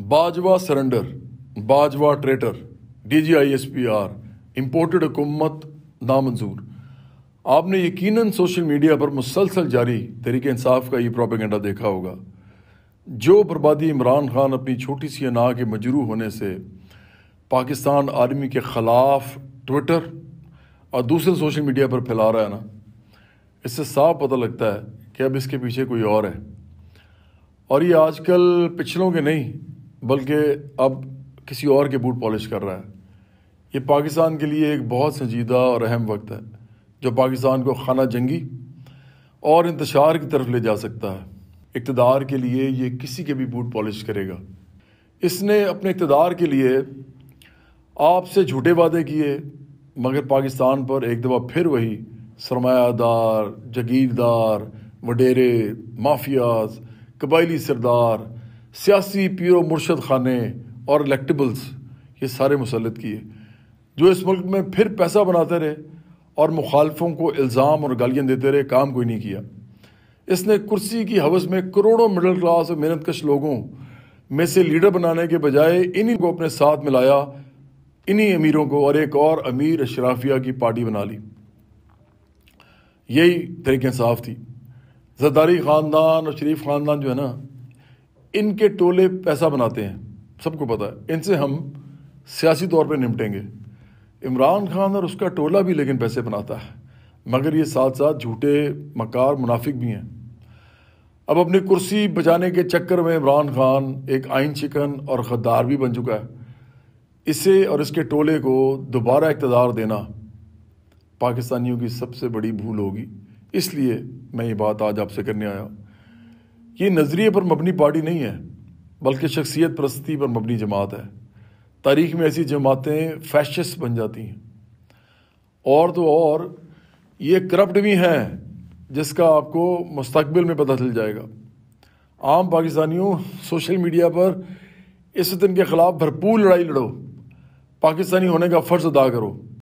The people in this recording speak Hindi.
Bajwa surrender Bajwa traitor DG ISPR imported हुकूमत नामंजूर आपने यकीनन सोशल मीडिया पर मुसलसल जारी तरीके इंसाफ का ये प्रोपेगेंडा देखा होगा जो बर्बादी इमरान खान अपनी छोटी सी अना के मजरू होने से पाकिस्तान आर्मी के ख़िलाफ़ ट्विटर और दूसरे सोशल मीडिया पर फैला रहा है ना इससे साफ पता लगता है कि अब इसके पीछे कोई और है और ये आजकल पिछलों के नहीं बल्कि अब किसी और के बूट पॉलिश कर रहा है ये पाकिस्तान के लिए एक बहुत संजीदा और अहम वक्त है जो पाकिस्तान को खाना जंगी और इंतशार की तरफ ले जा सकता है इकतदार के लिए ये किसी के भी बूट पॉलिश करेगा इसने अपने इकतदार के लिए आपसे झूठे वादे किए मगर पाकिस्तान पर एक दफ़ा फिर वही सरमायादार जगीरदार वडेरे माफियाज कबायली सरदार सियासी पीरो मुर्शद खाने और इलेक्टिबल्स ये सारे मुसलत किए जो इस मुल्क में फिर पैसा बनाते रहे और मुखालफों को इल्ज़ाम और गालियाँ देते रहे काम कोई नहीं किया इसने कुर्सी की हवस में करोड़ों मिडिल क्लास और मेहनत कश लोगों में से लीडर बनाने के बजाय इन्हीं को अपने साथ मिलाया इन्हीं अमीरों को और एक और अमीर अशराफिया की पार्टी बना ली यही तरीके साफ थी जरदारी ख़ानदान और शरीफ ख़ानदान जो है ना इनके टोले पैसा बनाते हैं सबको पता है इनसे हम सियासी तौर पर निपटेंगे इमरान खान और उसका टोला भी लेकिन पैसे बनाता है मगर ये साथ साथ झूठे मकार मुनाफिक भी हैं अब अपनी कुर्सी बचाने के चक्कर में इमरान खान एक आइन चिकन और गद्दार भी बन चुका है इसे और इसके टोले को दोबारा इकतदार देना पाकिस्तानियों की सबसे बड़ी भूल होगी इसलिए मैं ये बात आज आपसे करने आया हूँ ये नज़रिए पर मबनी पार्टी नहीं है बल्कि शख्सियत परस्ती पर मबनी जमात है तारीख में ऐसी जमातें फैशस बन जाती हैं और तो और ये करप्ट भी हैं जिसका आपको मुस्तबिल में पता चल जाएगा आम पाकिस्तानियों सोशल मीडिया पर इस दिन के ख़िलाफ़ भरपूर लड़ाई लड़ो पाकिस्तानी होने का फ़र्ज़ अदा करो